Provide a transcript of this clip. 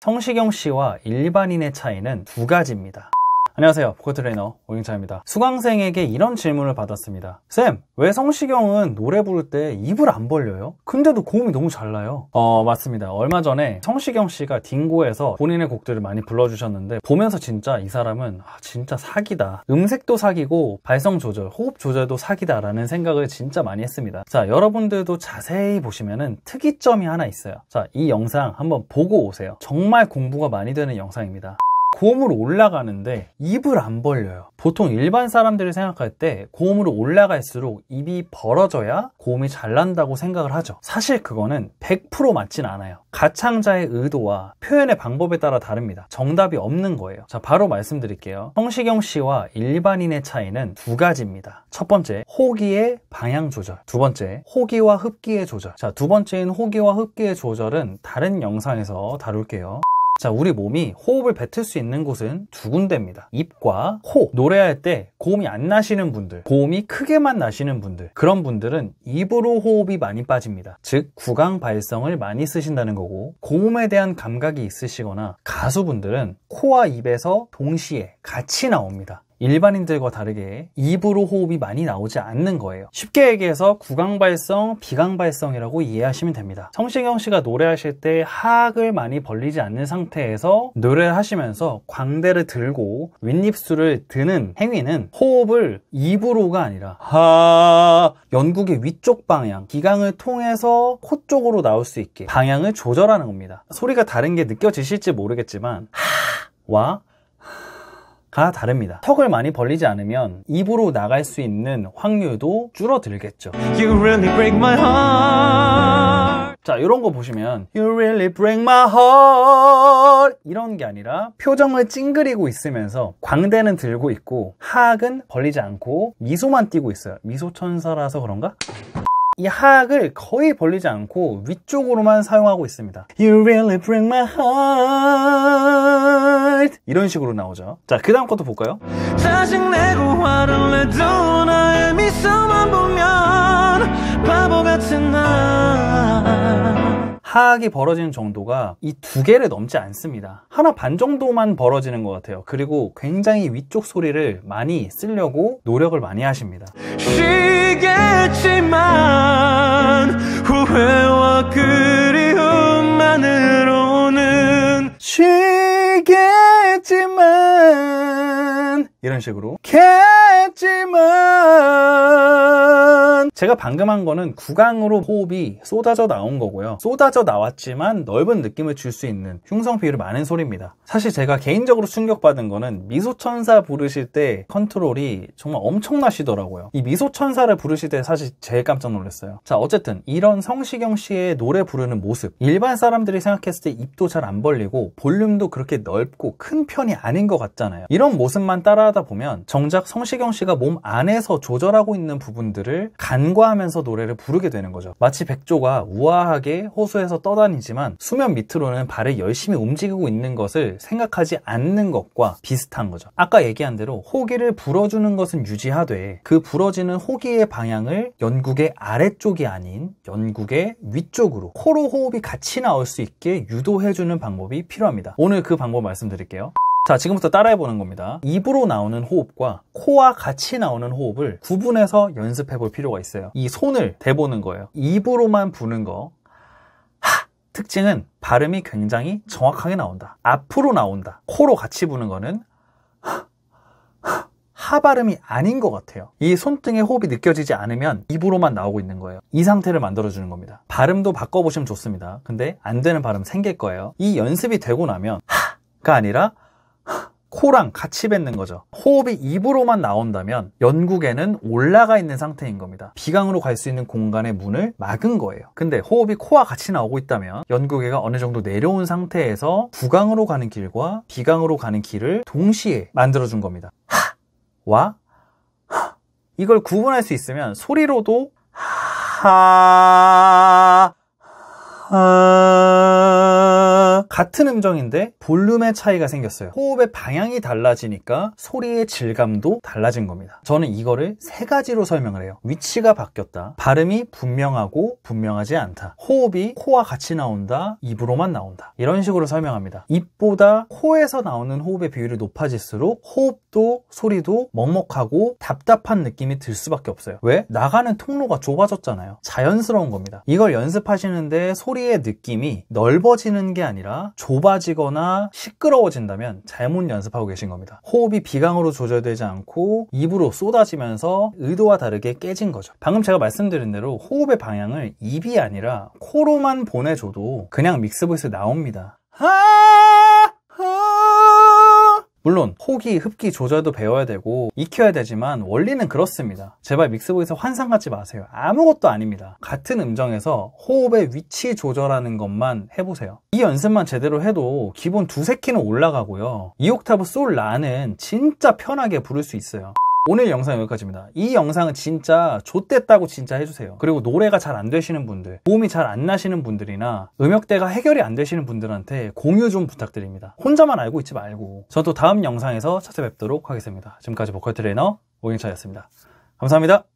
성시경 씨와 일반인의 차이는 두 가지입니다. 안녕하세요. 보컬 트레이너 오영찬입니다. 수강생에게 이런 질문을 받았습니다. 쌤, 왜 성시경은 노래 부를 때 입을 안 벌려요? 근데도 고음이 너무 잘 나요. 어, 맞습니다. 얼마 전에 성시경 씨가 딩고에서 본인의 곡들을 많이 불러주셨는데 보면서 진짜 이 사람은 아, 진짜 사기다. 음색도 사기고 발성 조절, 호흡 조절도 사기다라는 생각을 진짜 많이 했습니다. 자, 여러분들도 자세히 보시면은 특이점이 하나 있어요. 자, 이 영상 한번 보고 오세요. 정말 공부가 많이 되는 영상입니다. 고음으로 올라가는데 입을 안 벌려요. 보통 일반 사람들이 생각할 때 고음으로 올라갈수록 입이 벌어져야 고음이 잘 난다고 생각을 하죠. 사실 그거는 100% 맞진 않아요. 가창자의 의도와 표현의 방법에 따라 다릅니다. 정답이 없는 거예요. 자, 바로 말씀드릴게요. 성시경 씨와 일반인의 차이는 두 가지입니다. 첫 번째, 호기의 방향 조절. 두 번째, 호기와 흡기의 조절. 자, 두 번째인 호기와 흡기의 조절은 다른 영상에서 다룰게요. 자, 우리 몸이 호흡을 뱉을 수 있는 곳은 두 군데입니다. 입과 코. 노래할 때 고음이 안 나시는 분들, 고음이 크게만 나시는 분들, 그런 분들은 입으로 호흡이 많이 빠집니다. 즉, 구강 발성을 많이 쓰신다는 거고, 고음에 대한 감각이 있으시거나 가수분들은 코와 입에서 동시에 같이 나옵니다. 일반인들과 다르게 입으로 호흡이 많이 나오지 않는 거예요. 쉽게 얘기해서 구강발성, 비강발성이라고 이해하시면 됩니다. 성시경 씨가 노래하실 때 하악을 많이 벌리지 않는 상태에서 노래를 하시면서 광대를 들고 윗입술을 드는 행위는 호흡을 입으로가 아니라 하 연국의 위쪽 방향, 기강을 통해서 코 쪽으로 나올 수 있게 방향을 조절하는 겁니다. 소리가 다른 게 느껴지실지 모르겠지만 하와 가 다릅니다. 턱을 많이 벌리지 않으면 입으로 나갈 수 있는 확률도 줄어들겠죠. Really 자, 이런 거 보시면 You really break my heart 이런 게 아니라 표정을 찡그리고 있으면서 광대는 들고 있고 하악은 벌리지 않고 미소만 띄고 있어요. 미소 천사라서 그런가? 이 하악을 거의 벌리지 않고 위쪽으로만 사용하고 있습니다. You really bring my heart 이런 식으로 나오죠. 자, 그 다음 것도 볼까요? 사악이 벌어지는 정도가 이 두 개를 넘지 않습니다. 하나 반 정도만 벌어지는 것 같아요. 그리고 굉장히 위쪽 소리를 많이 쓰려고 노력을 많이 하십니다. 쉬겠지만 후회와 그리움만으로는 쉬겠지만 이런 식으로 했지만 제가 방금 한 거는 구강으로 호흡이 쏟아져 나온 거고요 쏟아져 나왔지만 넓은 느낌을 줄 수 있는 흉성 비율이 많은 소리입니다 사실 제가 개인적으로 충격받은 거는 미소천사 부르실 때 컨트롤이 정말 엄청나시더라고요 이 미소천사를 부르실 때 사실 제일 깜짝 놀랐어요 자 어쨌든 이런 성시경 씨의 노래 부르는 모습 일반 사람들이 생각했을 때 입도 잘 안 벌리고 볼륨도 그렇게 넓고 큰 편이 아닌 것 같잖아요 이런 모습만 따라하다 보면 정작 성시경 씨 씨가 몸 안에서 조절하고 있는 부분들을 간과하면서 노래를 부르게 되는 거죠. 마치 백조가 우아하게 호수에서 떠다니지만 수면 밑으로는 발을 열심히 움직이고 있는 것을 생각하지 않는 것과 비슷한 거죠. 아까 얘기한 대로 호기를 불어주는 것은 유지하되 그 불어지는 호기의 방향을 연국의 아래쪽이 아닌 연국의 위쪽으로 코로 호흡이 같이 나올 수 있게 유도해주는 방법이 필요합니다. 오늘 그 방법 말씀드릴게요. 자, 지금부터 따라해 보는 겁니다. 입으로 나오는 호흡과 코와 같이 나오는 호흡을 구분해서 연습해 볼 필요가 있어요. 이 손을 대보는 거예요. 입으로만 부는 거. 하! 특징은 발음이 굉장히 정확하게 나온다. 앞으로 나온다. 코로 같이 부는 거는 하, 하 발음이 아닌 것 같아요. 이 손등의 호흡이 느껴지지 않으면 입으로만 나오고 있는 거예요. 이 상태를 만들어주는 겁니다. 발음도 바꿔보시면 좋습니다. 근데 안 되는 발음 생길 거예요. 이 연습이 되고 나면 하가 아니라 코랑 같이 뱉는 거죠. 호흡이 입으로만 나온다면 연국에는 올라가 있는 상태인 겁니다. 비강으로 갈 수 있는 공간의 문을 막은 거예요. 근데 호흡이 코와 같이 나오고 있다면 연국에가 어느 정도 내려온 상태에서 구강으로 가는 길과 비강으로 가는 길을 동시에 만들어준 겁니다. 하와 하 이걸 구분할 수 있으면 소리로도 하하 같은 음정인데 볼륨의 차이가 생겼어요. 호흡의 방향이 달라지니까 소리의 질감도 달라진 겁니다. 저는 이거를 세 가지로 설명을 해요. 위치가 바뀌었다. 발음이 분명하고 분명하지 않다. 호흡이 코와 같이 나온다. 입으로만 나온다. 이런 식으로 설명합니다. 입보다 코에서 나오는 호흡의 비율이 높아질수록 호흡도 소리도 먹먹하고 답답한 느낌이 들 수밖에 없어요. 왜? 나가는 통로가 좁아졌잖아요. 자연스러운 겁니다. 이걸 연습하시는데 소리의 느낌이 넓어지는 게 아니라 아니라 좁아지거나 시끄러워진다면 잘못 연습하고 계신 겁니다. 호흡이 비강으로 조절되지 않고 입으로 쏟아지면서 의도와 다르게 깨진 거죠. 방금 제가 말씀드린 대로 호흡의 방향을 입이 아니라 코로만 보내줘도 그냥 믹스 보이스 나옵니다. 아! 물론 호기, 흡기 조절도 배워야 되고 익혀야 되지만 원리는 그렇습니다. 제발 믹스보이에서 환상 갖지 마세요. 아무것도 아닙니다. 같은 음정에서 호흡의 위치 조절하는 것만 해보세요. 이 연습만 제대로 해도 기본 두세 키는 올라가고요. 2옥타브 솔 라는 진짜 편하게 부를 수 있어요. 오늘 영상 여기까지입니다. 이 영상은 진짜 좆됐다고 진짜 해주세요. 그리고 노래가 잘 안 되시는 분들, 도움이 잘 안 나시는 분들이나 음역대가 해결이 안 되시는 분들한테 공유 좀 부탁드립니다. 혼자만 알고 있지 말고 저도 다음 영상에서 찾아뵙도록 하겠습니다. 지금까지 보컬 트레이너 오경차였습니다. 감사합니다.